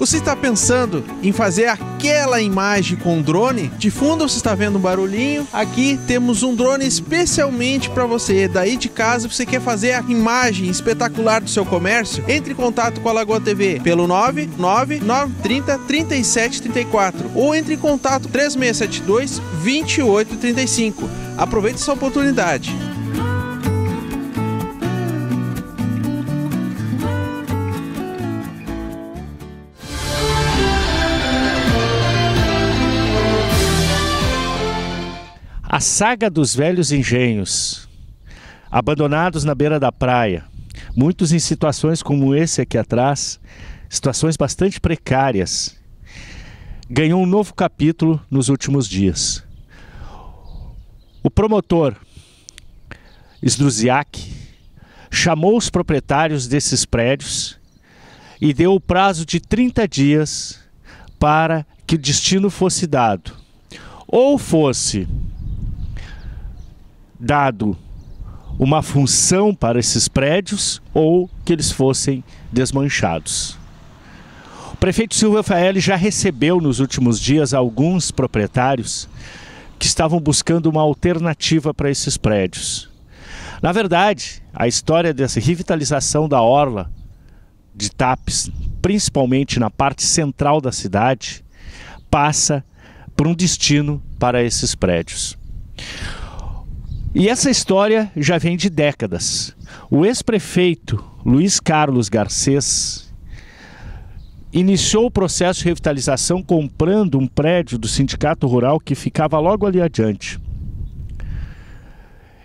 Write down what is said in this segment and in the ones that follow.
Você está pensando em fazer aquela imagem com um drone? De fundo você está vendo um barulhinho. Aqui temos um drone especialmente para você. Daí de casa você quer fazer a imagem espetacular do seu comércio? Entre em contato com a Lagoa TV pelo 99930 3734 ou entre em contato 3672 2835. Aproveite essa oportunidade. A saga dos velhos engenhos, abandonados na beira da praia, muitos em situações como esse aqui atrás, situações bastante precárias, ganhou um novo capítulo nos últimos dias. O promotor Sdruziak chamou os proprietários desses prédios e deu o prazo de 30 dias para que o destino fosse dado. Ou fosse dado uma função para esses prédios ou que eles fossem desmanchados. O prefeito Silvio Rafael já recebeu nos últimos dias alguns proprietários que estavam buscando uma alternativa para esses prédios. Na verdade, a história dessa revitalização da orla de TAPES, principalmente na parte central da cidade, passa por um destino para esses prédios. E essa história já vem de décadas. O ex-prefeito Luiz Carlos Garcês iniciou o processo de revitalização comprando um prédio do Sindicato Rural que ficava logo ali adiante.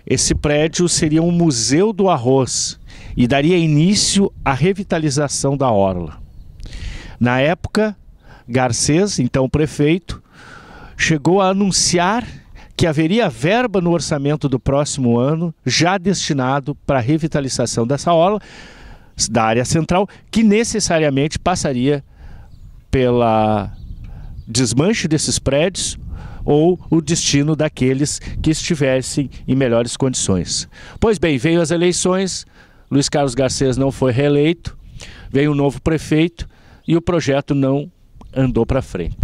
Esse prédio seria um museu do arroz e daria início à revitalização da orla. Na época, Garcês, então prefeito, chegou a anunciar que haveria verba no orçamento do próximo ano já destinado para a revitalização dessa aula da área central, que necessariamente passaria pela desmanche desses prédios ou o destino daqueles que estivessem em melhores condições. Pois bem, veio as eleições, Luiz Carlos Garcês não foi reeleito, veio um novo prefeito e o projeto não andou para frente.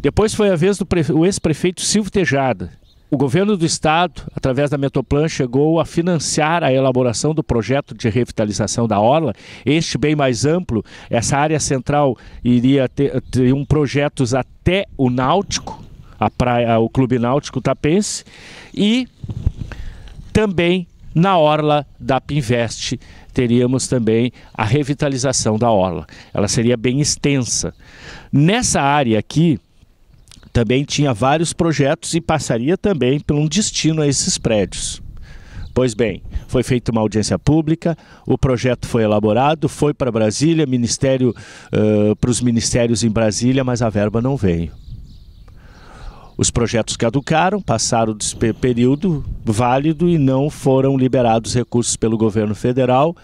Depois foi a vez do ex-prefeito Silvio Tejada, o governo do estado, através da Metoplan, chegou a financiar a elaboração do projeto de revitalização da orla. Este bem mais amplo, essa área central iria ter, ter um projetos até o Náutico, a praia, o Clube Náutico Tapense e também na orla da Pinvest teríamos também a revitalização da orla. Ela seria bem extensa. Nessa área aqui, também tinha vários projetos e passaria também por um destino a esses prédios. Pois bem, foi feita uma audiência pública, o projeto foi elaborado, foi para Brasília, ministério uh, para os ministérios em Brasília, mas a verba não veio. Os projetos caducaram, passaram do período válido e não foram liberados recursos pelo governo federal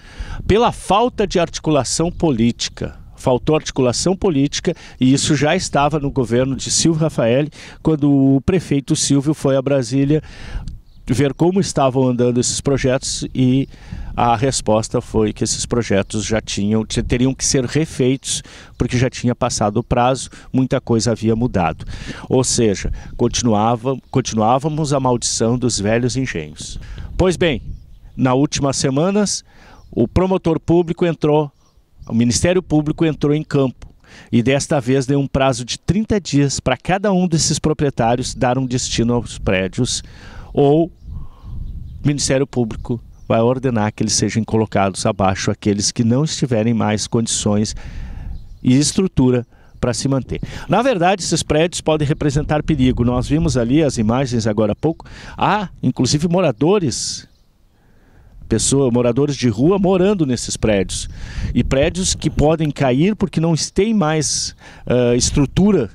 pela falta de articulação política faltou articulação política e isso já estava no governo de Silvio Rafael, quando o prefeito Silvio foi a Brasília ver como estavam andando esses projetos e a resposta foi que esses projetos já tinham teriam que ser refeitos porque já tinha passado o prazo, muita coisa havia mudado. Ou seja, continuava, continuávamos a maldição dos velhos engenhos. Pois bem, na últimas semanas o promotor público entrou o Ministério Público entrou em campo e desta vez deu um prazo de 30 dias para cada um desses proprietários dar um destino aos prédios ou o Ministério Público vai ordenar que eles sejam colocados abaixo aqueles que não estiverem mais condições e estrutura para se manter. Na verdade, esses prédios podem representar perigo. Nós vimos ali as imagens agora há pouco. Há, inclusive, moradores pessoas, moradores de rua morando nesses prédios. E prédios que podem cair porque não tem mais uh, estrutura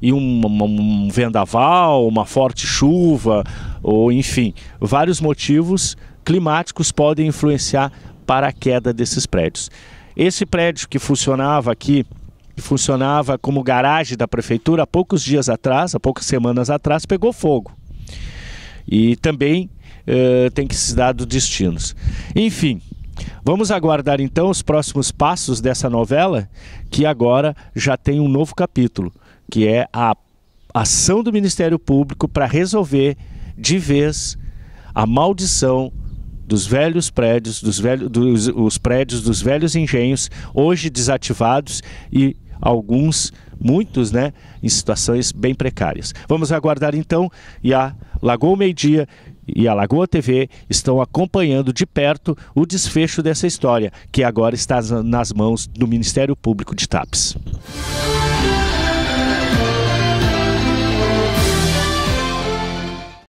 e um, um, vendaval, uma forte chuva, ou enfim, vários motivos climáticos podem influenciar para a queda desses prédios. Esse prédio que funcionava aqui, que funcionava como garagem da prefeitura, há poucos dias atrás, há poucas semanas atrás, pegou fogo. E também eh, tem que se dar dos destinos. Enfim, vamos aguardar então os próximos passos dessa novela, que agora já tem um novo capítulo, que é a ação do Ministério Público para resolver de vez a maldição dos velhos prédios, dos, velhos, dos os prédios dos velhos engenhos, hoje desativados e alguns, muitos, né, em situações bem precárias. Vamos aguardar então e a Lagoa Meio Dia e a Lagoa TV estão acompanhando de perto o desfecho dessa história, que agora está nas mãos do Ministério Público de Tapes.